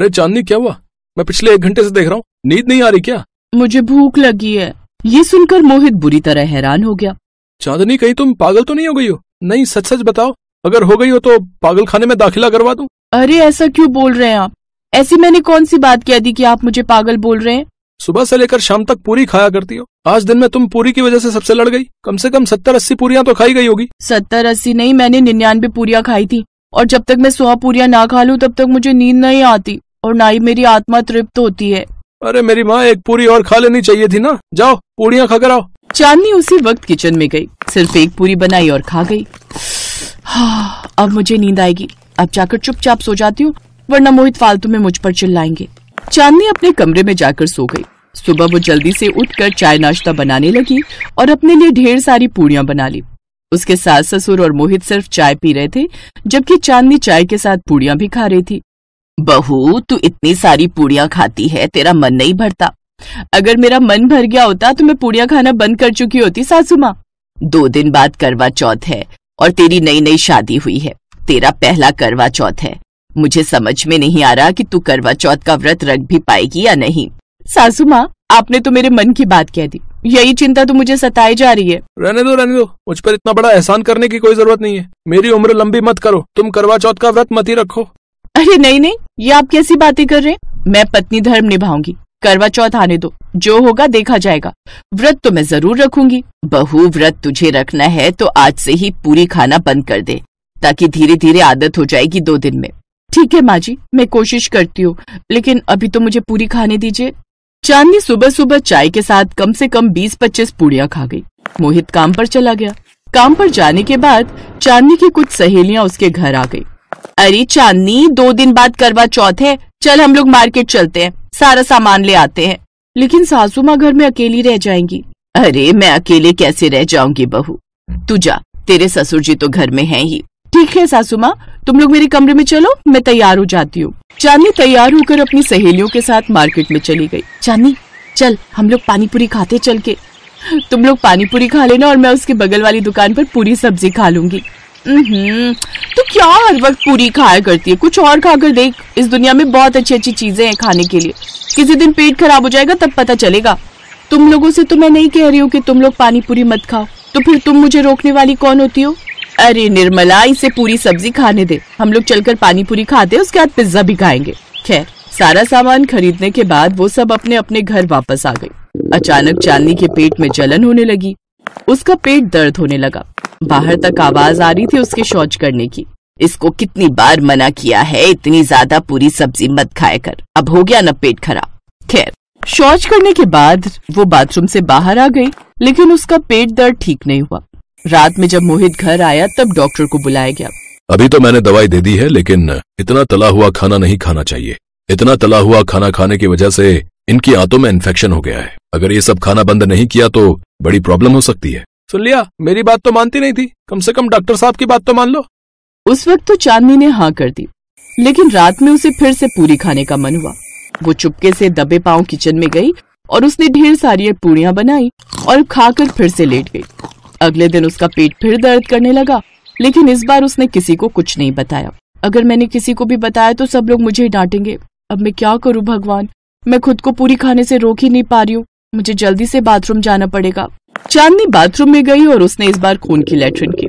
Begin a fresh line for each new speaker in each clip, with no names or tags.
अरे चांदनी क्या हुआ मैं पिछले एक घंटे से देख रहा हूँ नींद नहीं आ रही क्या
मुझे भूख लगी है ये सुनकर मोहित बुरी तरह हैरान हो गया
चांदनी कहीं तुम पागल तो नहीं हो गई हो नहीं सच सच बताओ अगर हो गई हो तो पागल खाने में दाखिला करवा दूँ
अरे ऐसा क्यों बोल रहे हैं आप ऐसी मैंने कौन सी बात कह दी कि आप मुझे पागल बोल रहे हैं
सुबह से लेकर शाम तक पूरी खाया करती हो आज दिन में तुम पूरी की वजह से सबसे लड़ गई कम से कम सत्तर अस्सी पूरियाँ तो खाई गई होगी सत्तर
अस्सी नहीं मैंने निन्यानवे पूरियाँ खाई थी और जब तक मैं सौ पूरियाँ ना खा लूँ तब तक मुझे नींद नहीं आती और ना ही मेरी आत्मा तृप्त होती है
अरे मेरी माँ एक पूरी और खा लेनी चाहिए थी ना
जाओ पूड़ियाँ खाकर आओ चांदनी उसी वक्त किचन में गई सिर्फ एक पूरी बनाई और खा गई हाँ, अब मुझे नींद आएगी अब जाकर चुपचाप सो जाती हूँ वरना मोहित फालतू में मुझ पर चिल्लाएंगे चांदनी अपने कमरे में जाकर सो गई सुबह वो जल्दी से उठकर चाय नाश्ता बनाने लगी और अपने लिए ढेर सारी पूड़ियाँ बना ली उसके सास ससुर और मोहित सिर्फ चाय पी रहे थे जबकि चांदनी चाय के साथ पूड़ियाँ भी खा रही थी बहू तू इतनी सारी पूड़ियां खाती है तेरा मन नहीं भरता अगर मेरा मन भर गया होता तो मैं पूड़िया खाना बंद कर चुकी होती सासू माँ दो दिन बाद करवा चौथ है और तेरी नई नई शादी हुई है तेरा पहला करवा चौथ है मुझे समझ में नहीं आ रहा कि तू करवा चौथ का व्रत रख भी पाएगी या नहीं सासू माँ आपने तो मेरे मन की बात कह दी यही चिंता तो मुझे सताई जा रही है
रहने दो रहने दो मुझ पर इतना बड़ा एहसान करने की कोई जरूरत नहीं है मेरी उम्र लंबी मत करो तुम करवा चौथ का व्रत मत ही रखो
अरे नहीं नहीं ये आप कैसी बातें कर रहे हैं मैं पत्नी धर्म निभाऊंगी करवा चौथ आने दो जो होगा देखा जाएगा व्रत तो मैं जरूर रखूंगी बहु व्रत तुझे रखना है तो आज से ही पूरी खाना बंद कर दे ताकि धीरे धीरे आदत हो जाएगी दो दिन में ठीक है माँ जी मैं कोशिश करती हूँ लेकिन अभी तो मुझे पूरी खाने दीजिए चांदनी सुबह सुबह चाय के साथ कम से कम बीस पच्चीस पूड़ियाँ खा गई मोहित काम पर चला गया काम पर जाने के बाद चांदनी की कुछ सहेलियाँ उसके घर आ गई अरे चांदनी दो दिन बाद करवा चौथ है चल हम लोग मार्केट चलते हैं सारा सामान ले आते हैं लेकिन सासू माँ घर में अकेली रह जाएंगी अरे मैं अकेले कैसे रह जाऊंगी बहू तू जा तेरे ससुर जी तो घर में है ही ठीक है सासू माँ तुम लोग मेरे कमरे में चलो मैं तैयार हो जाती हूँ चांदनी तैयार होकर अपनी सहेलियों के साथ मार्केट में चली गई चांदनी चल हम लोग पानी पूरी खाते चल के तुम लोग पानी पूरी खा लेना और मैं उसके बगल वाली दुकान पर पूरी सब्जी खा लूंगी हम्म। तो क्या हर वक्त पूरी खाया करती है कुछ और खाकर देख इस दुनिया में बहुत अच्छी अच्छी चीजें हैं खाने के लिए किसी दिन पेट खराब हो जाएगा तब पता चलेगा तुम लोगों से तो मैं नहीं कह रही हूँ कि तुम लोग पानी पूरी मत खाओ तो फिर तुम मुझे रोकने वाली कौन होती हो अरे निर्मला इसे पूरी सब्जी खाने दे हम लोग चलकर पानी पूरी खाते उसके बाद पिज्जा भी खाएंगे खैर सारा सामान खरीदने के बाद वो सब अपने अपने घर वापस आ गई अचानक चांदनी के पेट में जलन होने लगी उसका पेट दर्द होने लगा बाहर तक आवाज आ रही थी उसके शौच करने की इसको कितनी बार मना किया है इतनी ज्यादा पूरी सब्जी मत खाए कर अब हो गया न पेट खराब खैर शौच करने के बाद वो बाथरूम से बाहर आ गई लेकिन उसका पेट दर्द ठीक नहीं हुआ रात में जब मोहित घर आया तब डॉक्टर को बुलाया गया
अभी तो मैंने दवाई दे दी है लेकिन इतना तला हुआ खाना नहीं खाना चाहिए इतना तला हुआ खाना खाने की वजह से इनकी आंतों में इन्फेक्शन हो गया है अगर ये सब खाना बंद नहीं किया तो बड़ी प्रॉब्लम हो सकती है सुन लिया मेरी बात तो मानती नहीं थी कम से कम डॉक्टर साहब की बात तो मान लो
उस वक्त तो चांदनी ने हाँ कर दी लेकिन रात में उसे फिर से पूरी खाने का मन हुआ वो चुपके से दबे पाँव किचन में गई और उसने ढेर सारी पूड़ियाँ बनाई और खाकर फिर से लेट गई अगले दिन उसका पेट फिर दर्द करने लगा लेकिन इस बार उसने किसी को कुछ नहीं बताया अगर मैंने किसी को भी बताया तो सब लोग मुझे डांटेंगे अब मैं क्या करूं भगवान मैं खुद को पूरी खाने से रोक ही नहीं पा रही हूँ मुझे जल्दी से बाथरूम जाना पड़ेगा चांदनी बाथरूम में गई और उसने इस बार खून की लेटरिन की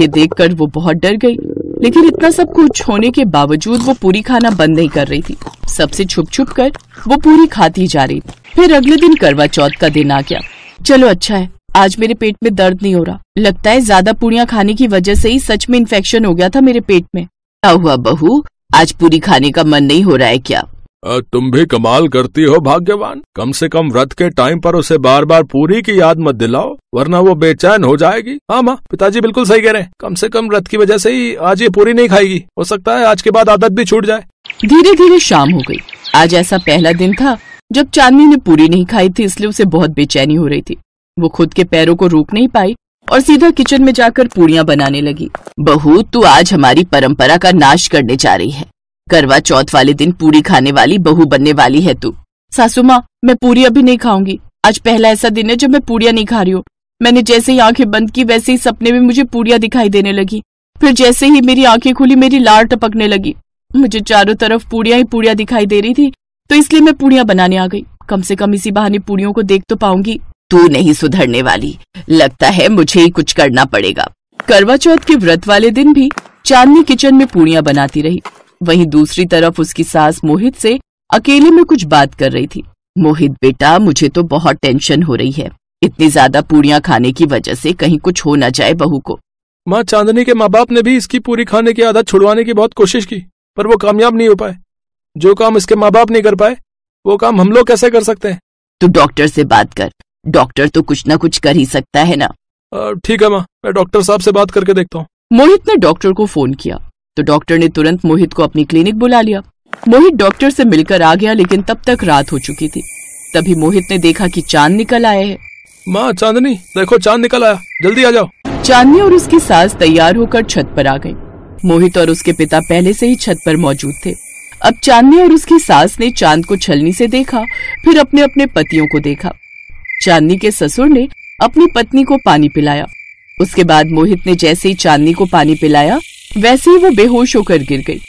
ये देखकर वो बहुत डर गई लेकिन इतना सब कुछ होने के बावजूद वो पूरी खाना बंद नहीं कर रही थी सबसे छुप छुप कर वो पूरी खाती जा रही थी फिर अगले दिन करवा चौथ का दिन आ गया चलो अच्छा है आज मेरे पेट में दर्द नहीं हो रहा लगता है ज्यादा पूड़िया खाने की वजह से ही सच में इन्फेक्शन हो गया था मेरे पेट में क्या हुआ बहू आज पूरी खाने का मन नहीं हो रहा है क्या
तुम भी कमाल करती हो भाग्यवान कम से कम व्रत के टाइम पर उसे बार बार पूरी की याद मत दिलाओ वरना वो बेचैन हो जाएगी हाँ माँ पिताजी बिल्कुल सही कह रहे हैं कम से कम व्रत की वजह से ही आज ये पूरी नहीं खाएगी हो सकता है आज के बाद आदत भी छूट जाए धीरे धीरे
शाम हो गई आज ऐसा पहला दिन था जब चांदनी ने पूरी नहीं खाई थी इसलिए उसे बहुत बेचैनी हो रही थी वो खुद के पैरों को रोक नहीं पाई और सीधा किचन में जाकर पूड़ियाँ बनाने लगी बहू तू आज हमारी परंपरा का नाश करने जा रही है करवा चौथ वाले दिन पूरी खाने वाली बहू बनने वाली है तू सासू माँ मैं पूरी अभी नहीं खाऊंगी आज पहला ऐसा दिन है जब मैं पूड़िया नहीं खा रही हूँ मैंने जैसे ही आंखें बंद की वैसे ही सपने में मुझे पूड़िया दिखाई देने लगी फिर जैसे ही मेरी आंखें खुली मेरी लार टपकने लगी मुझे चारों तरफ पूड़िया ही पूड़िया दिखाई दे रही थी तो इसलिए मैं पूड़िया बनाने आ गई कम से कम इसी बहाने पूड़ियों को देख तो पाऊंगी तू नहीं सुधरने वाली लगता है मुझे ही कुछ करना पड़ेगा करवा चौथ के व्रत वाले दिन भी चांदनी किचन में पूड़िया बनाती रही वहीं दूसरी तरफ उसकी सास मोहित से अकेले में कुछ बात कर रही थी मोहित बेटा मुझे तो बहुत टेंशन हो रही है इतनी ज्यादा पूड़ियाँ खाने की वजह से कहीं कुछ हो न जाए बहू को
माँ चांदनी के माँ बाप ने भी इसकी पूरी खाने की आदत छुड़वाने की बहुत कोशिश की पर वो कामयाब नहीं हो पाए जो काम इसके माँ बाप नहीं कर पाए वो काम हम लोग कैसे कर सकते हैं तो डॉक्टर से बात कर डॉक्टर तो कुछ ना कुछ कर ही सकता है ना ठीक है माँ मैं डॉक्टर साहब से बात करके देखता हूँ
मोहित ने डॉक्टर को फोन किया तो डॉक्टर ने तुरंत मोहित को अपनी क्लिनिक बुला लिया मोहित डॉक्टर से मिलकर आ गया लेकिन तब तक रात हो चुकी थी तभी मोहित ने देखा कि चांद निकल आए
है माँ चांदनी देखो चांद निकल आया जल्दी आ जाओ
चांदनी और उसकी सास तैयार होकर छत पर आ गई मोहित और उसके पिता पहले से ही छत पर मौजूद थे अब चांदनी और उसकी सास ने चांद को छलनी से देखा फिर अपने अपने पतियों को देखा चांदनी के ससुर ने अपनी पत्नी को पानी पिलाया उसके बाद मोहित ने जैसे ही चांदनी को
पानी पिलाया वैसे ही वो बेहोश होकर गिर गई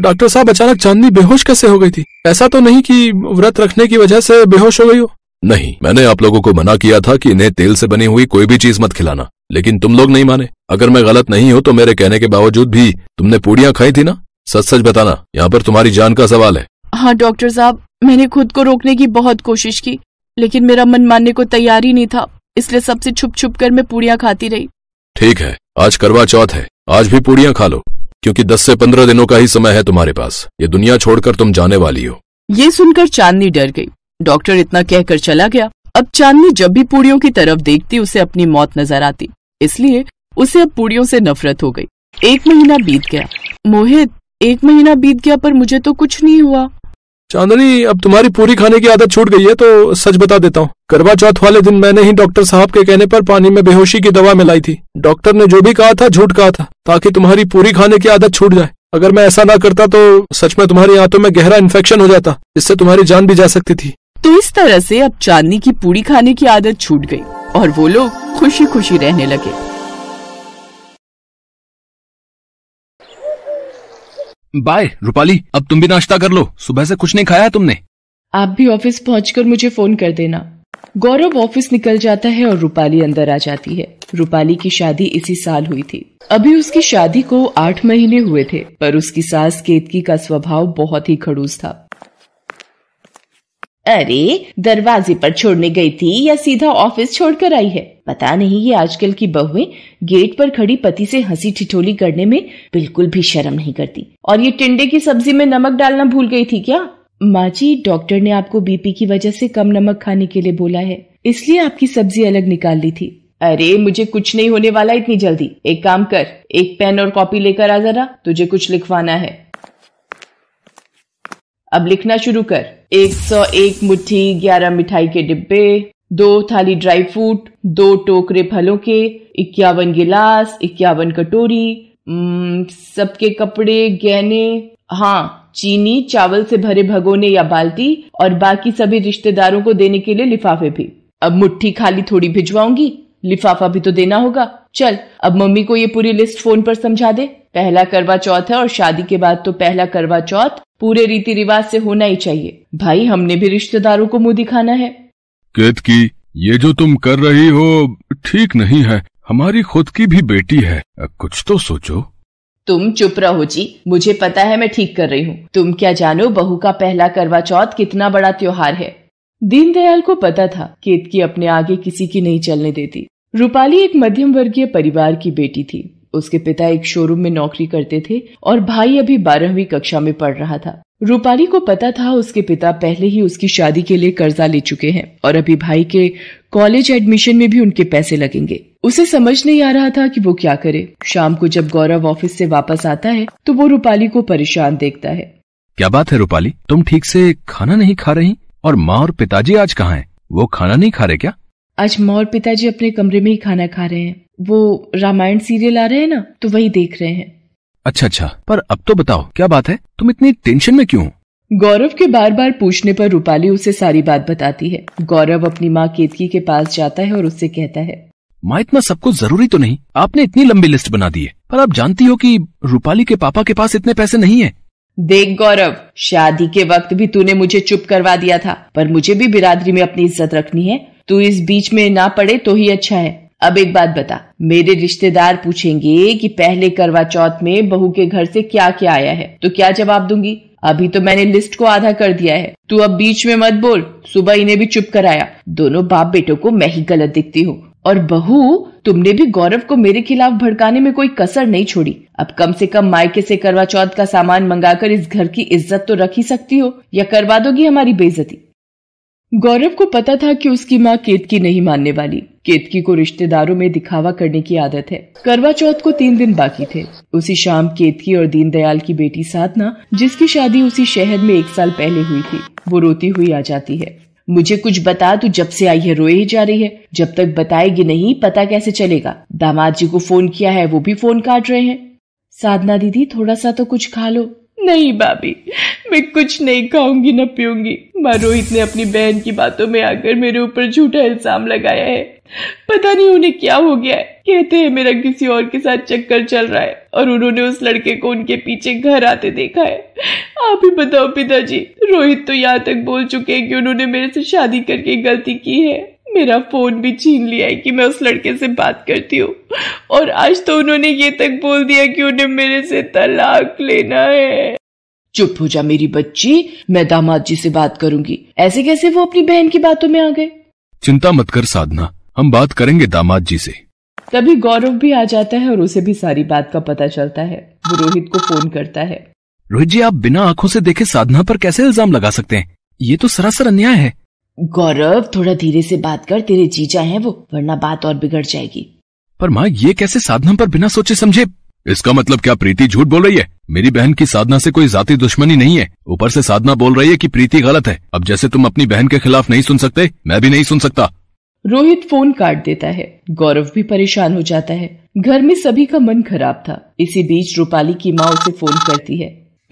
डॉक्टर साहब अचानक चांदनी बेहोश कैसे हो गई थी ऐसा तो नहीं कि व्रत रखने की वजह से बेहोश हो गई हो नहीं मैंने आप लोगों को मना किया था कि इन्हें तेल से बनी हुई कोई भी चीज मत खिलाना लेकिन तुम लोग नहीं माने अगर मैं गलत नहीं हूँ तो मेरे कहने के बावजूद भी तुमने पूड़ियाँ खाई थी ना सच सच बताना यहाँ पर तुम्हारी जान का सवाल है
हाँ डॉक्टर साहब मैंने खुद को रोकने की बहुत कोशिश की लेकिन मेरा मन मानने को तैयार ही नहीं था इसलिए सबसे छुप छुप कर मैं पूड़ियाँ खाती रही
ठीक है आज करवा चौथ है आज भी पूड़ियां खा लो क्योंकि दस से पंद्रह दिनों का ही समय है तुम्हारे पास ये दुनिया छोड़कर तुम जाने वाली हो
ये सुनकर चांदनी डर गई डॉक्टर इतना कहकर चला गया अब चांदनी जब भी पूड़ियों की तरफ देखती उसे अपनी मौत नजर आती इसलिए उसे अब पूड़ियों से नफरत हो गई एक महीना बीत गया मोहित एक महीना बीत गया पर मुझे तो कुछ नहीं हुआ
चांदनी अब तुम्हारी पूरी खाने की आदत छूट गई है तो सच बता देता हूँ करवा चौथ वाले दिन मैंने ही डॉक्टर साहब के कहने पर पानी में बेहोशी की दवा मिलाई थी डॉक्टर ने जो भी कहा था झूठ कहा था ताकि तुम्हारी पूरी खाने की आदत छूट जाए अगर मैं ऐसा ना करता तो सच में तुम्हारी आंतों में गहरा इन्फेक्शन हो जाता इससे तुम्हारी जान भी जा सकती थी
तो इस तरह से अब चांदनी की पूरी खाने की आदत छूट गई और वो लोग खुशी खुशी रहने लगे
बाय रूपाली अब तुम भी नाश्ता कर लो सुबह से कुछ नहीं खाया तुमने
आप भी ऑफिस पहुंचकर मुझे फोन कर देना गौरव ऑफिस निकल जाता है और रूपाली अंदर आ जाती है रूपाली की शादी इसी साल हुई थी अभी उसकी शादी को आठ महीने हुए थे पर उसकी सास केतकी का स्वभाव बहुत ही खड़ूस था अरे दरवाजे पर छोड़ने गई थी या सीधा ऑफिस छोड़कर आई है पता नहीं ये आजकल की बहुएं गेट पर खड़ी पति से हंसी ठिठोली करने में बिल्कुल भी शर्म नहीं करती और ये टिंडे की सब्जी में नमक डालना भूल गई थी क्या माँ जी डॉक्टर ने आपको बीपी की वजह से कम नमक खाने के लिए बोला है इसलिए आपकी सब्जी अलग निकाल ली थी अरे मुझे कुछ नहीं होने वाला इतनी जल्दी एक काम कर एक पेन और कॉपी लेकर आ जरा तुझे कुछ लिखवाना है अब लिखना शुरू कर 101 मुट्ठी 11 मिठाई के डिब्बे दो थाली ड्राई फ्रूट दो टोकरे फलों के इक्यावन गिलास इक्यावन कटोरी सबके कपड़े गहने हाँ चीनी चावल से भरे भगोने या बाल्टी और बाकी सभी रिश्तेदारों को देने के लिए लिफाफे भी अब मुट्ठी खाली थोड़ी भिजवाऊंगी लिफाफा भी तो देना होगा चल अब मम्मी को ये पूरी लिस्ट फोन पर समझा दे पहला करवा चौथ है और शादी के बाद तो पहला करवा चौथ पूरे रीति रिवाज से होना ही चाहिए भाई हमने भी रिश्तेदारों को मुंह दिखाना है
केत की ये जो तुम कर रही हो ठीक नहीं है हमारी खुद की भी बेटी है कुछ तो सोचो
तुम चुप रहो जी मुझे पता है मैं ठीक कर रही हूँ तुम क्या जानो बहू का पहला करवा चौथ कितना बड़ा त्योहार है दीनदयाल को पता था केतकी अपने आगे किसी की नहीं चलने देती रूपाली एक मध्यम वर्गीय परिवार की बेटी थी उसके पिता एक शोरूम में नौकरी करते थे और भाई अभी बारहवीं कक्षा में पढ़ रहा था रूपाली को पता था उसके पिता पहले ही उसकी शादी के लिए कर्जा ले चुके हैं और अभी भाई के कॉलेज एडमिशन में भी उनके पैसे लगेंगे उसे समझ नहीं आ रहा था कि वो क्या करे शाम को जब गौरव ऑफिस से वापस आता है तो वो रूपाली को परेशान देखता है
क्या बात है रूपाली तुम ठीक से खाना नहीं खा रही और माँ और पिताजी आज कहाँ हैं? वो खाना नहीं खा रहे क्या
आज माँ और पिताजी अपने कमरे में ही खाना खा रहे हैं वो रामायण सीरियल आ रहे हैं ना तो वही देख रहे हैं
अच्छा अच्छा पर अब तो बताओ क्या बात है तुम इतनी टेंशन में क्यों
गौरव के बार बार पूछने पर रूपाली उसे सारी बात बताती है गौरव अपनी माँ केतकी के पास जाता है और उससे कहता है
माँ इतना सबको जरूरी तो नहीं आपने इतनी लंबी लिस्ट बना दी है पर आप जानती हो कि रूपाली के पापा के पास इतने पैसे नहीं है देख गौरव शादी
के वक्त भी तूने मुझे चुप करवा दिया था पर मुझे भी बिरादरी में अपनी इज्जत रखनी है तू इस बीच में ना पड़े तो ही अच्छा है अब एक बात बता मेरे रिश्तेदार पूछेंगे कि पहले करवा चौथ में बहू के घर से क्या क्या आया है तो क्या जवाब दूंगी अभी तो मैंने लिस्ट को आधा कर दिया है तू अब बीच में मत बोल सुबह इन्हें भी चुप कराया दोनों बाप बेटों को मैं ही गलत दिखती हूँ और बहू तुमने भी गौरव को मेरे खिलाफ भड़काने में कोई कसर नहीं छोड़ी अब कम से कम मायके से करवा चौथ का सामान मंगाकर इस घर की इज्जत तो रख ही सकती हो या करवा दोगी हमारी बेइज्जती गौरव को पता था कि उसकी माँ केतकी नहीं मानने वाली केतकी को रिश्तेदारों में दिखावा करने की आदत है करवा चौथ को तीन दिन बाकी थे उसी शाम केतकी और दीनदयाल की बेटी साधना जिसकी शादी उसी शहर में एक साल पहले हुई थी वो रोती हुई आ जाती है मुझे कुछ बता तू जब से आई है रोए ही जा रही है जब तक बताएगी नहीं पता कैसे चलेगा दामाद जी को फोन किया है वो भी फोन काट रहे हैं साधना दीदी थोड़ा सा तो कुछ खा लो नहीं भाभी मैं कुछ नहीं खाऊंगी न पीऊंगी माँ रोहित ने अपनी बहन की बातों में आकर मेरे ऊपर झूठा इल्जाम लगाया है पता नहीं उन्हें क्या हो गया है कहते हैं मेरा किसी और के साथ चक्कर चल रहा है और उन्होंने उस लड़के को उनके पीछे घर आते देखा है आप ही बताओ पिताजी रोहित तो यहाँ तक बोल चुके हैं कि उन्होंने मेरे से शादी करके गलती की है मेरा फोन भी छीन लिया है कि मैं उस लड़के से बात करती हूँ और आज तो उन्होंने ये तक बोल
दिया कि उन्हें मेरे से तलाक लेना
है चुप हो जा मेरी बच्ची मैं दामाद जी से बात करूंगी ऐसे कैसे वो अपनी बहन की बातों में आ गए
चिंता मत कर साधना हम बात करेंगे दामाद जी से
तभी गौरव भी आ जाता है और उसे भी सारी बात का पता चलता है वो रोहित को फोन करता है
रोहित जी आप बिना आंखों से देखे साधना पर कैसे इल्जाम लगा सकते हैं ये तो सरासर अन्याय है
गौरव थोड़ा धीरे से बात कर तेरे जीजा हैं वो वरना बात और बिगड़ जाएगी
पर माँ ये कैसे साधना पर बिना सोचे समझे इसका मतलब क्या प्रीति झूठ बोल रही है मेरी बहन की साधना से कोई जाति दुश्मनी नहीं है ऊपर से साधना बोल रही है कि प्रीति गलत है अब जैसे तुम अपनी बहन के खिलाफ नहीं सुन सकते मैं भी नहीं सुन सकता
रोहित फोन काट देता है गौरव भी परेशान हो जाता है घर में सभी का मन खराब था इसी बीच रूपाली की माँ उसे फोन करती है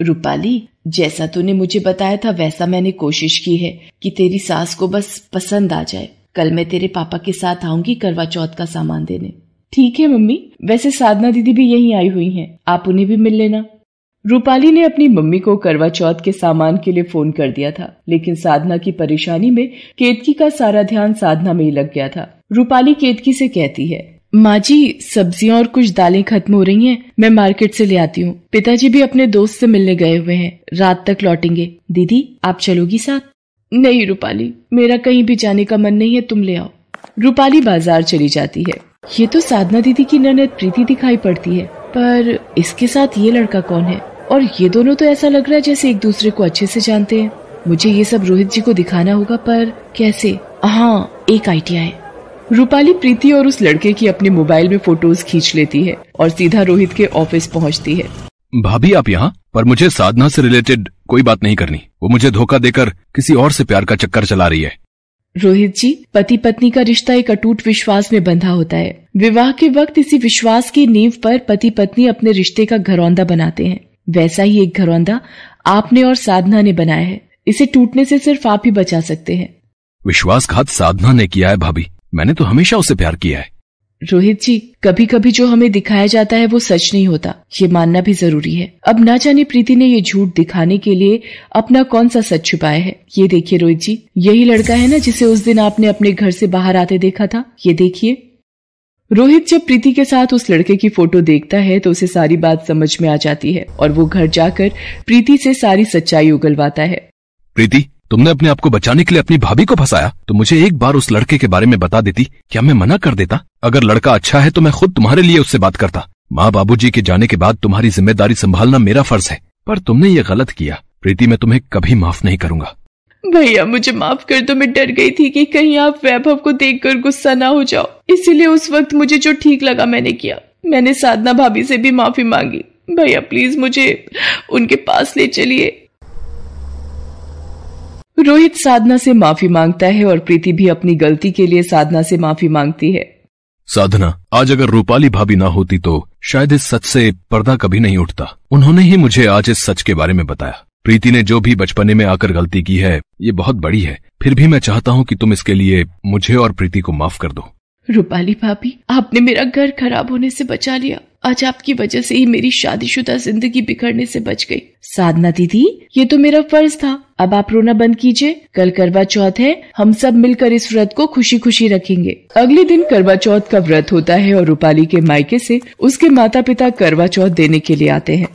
रूपाली जैसा तूने मुझे बताया था वैसा मैंने कोशिश की है कि तेरी सास को बस पसंद आ जाए कल मैं तेरे पापा के साथ आऊंगी करवा चौथ का सामान देने ठीक है मम्मी वैसे साधना दीदी भी यहीं आई हुई हैं आप उन्हें भी मिल लेना रूपाली ने अपनी मम्मी को करवा चौथ के सामान के लिए फोन कर दिया था लेकिन साधना की परेशानी में केतकी का सारा ध्यान साधना में ही लग गया था रूपाली केतकी से कहती है माँ जी सब्जियाँ और कुछ दालें खत्म हो रही हैं मैं मार्केट से ले आती हूँ पिताजी भी अपने दोस्त से मिलने गए हुए हैं रात तक लौटेंगे दीदी आप चलोगी साथ नहीं रूपाली मेरा कहीं भी जाने का मन नहीं है तुम ले आओ रूपाली बाजार चली जाती है ये तो साधना दीदी की ननद प्रीति दिखाई पड़ती है पर इसके साथ ये लड़का कौन है और ये दोनों तो ऐसा लग रहा है जैसे एक दूसरे को अच्छे से जानते हैं मुझे ये सब रोहित जी को दिखाना होगा पर कैसे हाँ एक आइडिया है रूपाली प्रीति और उस लड़के की अपने मोबाइल में फोटोज खींच लेती है और सीधा रोहित के ऑफिस पहुंचती है
भाभी आप यहाँ पर मुझे साधना से रिलेटेड कोई बात नहीं करनी वो मुझे धोखा देकर किसी और से प्यार का चक्कर चला रही है
रोहित जी पति पत्नी का रिश्ता एक अटूट विश्वास में बंधा होता है विवाह के वक्त इसी विश्वास की नींव पर पति पत्नी अपने रिश्ते का घरौंदा बनाते हैं वैसा ही एक घरौंदा आपने और साधना ने बनाया है इसे टूटने से सिर्फ आप ही बचा सकते हैं
विश्वासघात साधना ने किया है भाभी मैंने तो हमेशा उसे प्यार किया है
रोहित जी कभी कभी जो हमें दिखाया जाता है वो सच नहीं होता ये मानना भी जरूरी है अब ना जाने प्रीति ने ये झूठ दिखाने के लिए अपना कौन सा सच छुपाया है ये देखिए रोहित जी यही लड़का है ना जिसे उस दिन आपने अपने घर से बाहर आते देखा था ये देखिए रोहित जब प्रीति के साथ उस लड़के की फोटो देखता है तो उसे सारी बात समझ में आ जाती है और वो घर जाकर प्रीति से सारी सच्चाई उगलवाता है
प्रीति तुमने अपने आप को बचाने के लिए अपनी भाभी को फंसाया तो मुझे एक बार उस लड़के के बारे में बता देती क्या मैं मना कर देता अगर लड़का अच्छा है तो मैं खुद तुम्हारे लिए उससे बात करता माँ बाबू के जाने के बाद तुम्हारी जिम्मेदारी संभालना मेरा फर्ज है पर तुमने ये गलत किया प्रीति मैं तुम्हें कभी माफ नहीं करूंगा
भैया मुझे माफ कर दो मैं डर गई थी कि कहीं आप वैभव को देखकर गुस्सा ना हो जाओ इसीलिए उस वक्त मुझे जो ठीक लगा मैंने किया मैंने साधना भाभी से भी माफी मांगी भैया प्लीज मुझे उनके पास ले चलिए रोहित साधना से माफी मांगता है और प्रीति भी अपनी गलती के लिए साधना से माफी मांगती है
साधना आज अगर रूपाली भाभी ना होती तो शायद इस सच से पर्दा कभी नहीं उठता उन्होंने ही मुझे आज इस सच के बारे में बताया प्रीति ने जो भी बचपने में आकर गलती की है ये बहुत बड़ी है फिर भी मैं चाहता हूँ कि तुम इसके लिए मुझे और प्रीति को माफ कर दो
रूपाली भाभी आपने मेरा घर खराब होने से बचा लिया आज आपकी वजह से ही मेरी शादीशुदा जिंदगी बिखरने से बच गई साधना दीदी ये तो मेरा फर्ज था अब आप रोना बंद कीजिए कल करवा चौथ है हम सब मिलकर इस व्रत को खुशी खुशी रखेंगे अगले दिन करवा चौथ का व्रत होता है और रूपाली के मायके से उसके माता पिता करवा चौथ देने के लिए आते हैं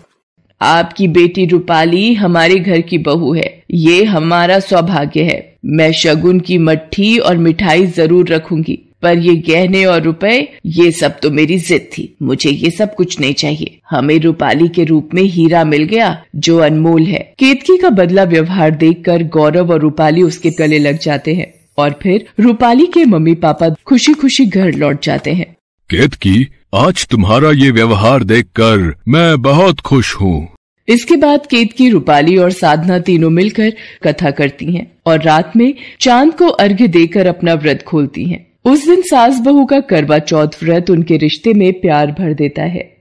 आपकी बेटी रूपाली हमारे घर की बहू है ये हमारा सौभाग्य है मैं शगुन की मट्ठी और मिठाई जरूर रखूंगी पर ये गहने और रुपए ये सब तो मेरी जिद थी मुझे ये सब कुछ नहीं चाहिए हमें रूपाली के रूप में हीरा मिल गया जो अनमोल है केतकी का बदला व्यवहार देखकर गौरव और रूपाली उसके गले लग जाते हैं और फिर रूपाली के मम्मी पापा खुशी खुशी घर लौट जाते हैं
केतकी आज तुम्हारा ये व्यवहार देखकर मैं बहुत खुश हूँ
इसके बाद केतकी रूपाली और साधना तीनों मिलकर कथा करती हैं और रात में चांद को अर्घ्य देकर अपना व्रत खोलती हैं। उस दिन सास बहू का करवा चौथ व्रत उनके रिश्ते में प्यार भर देता है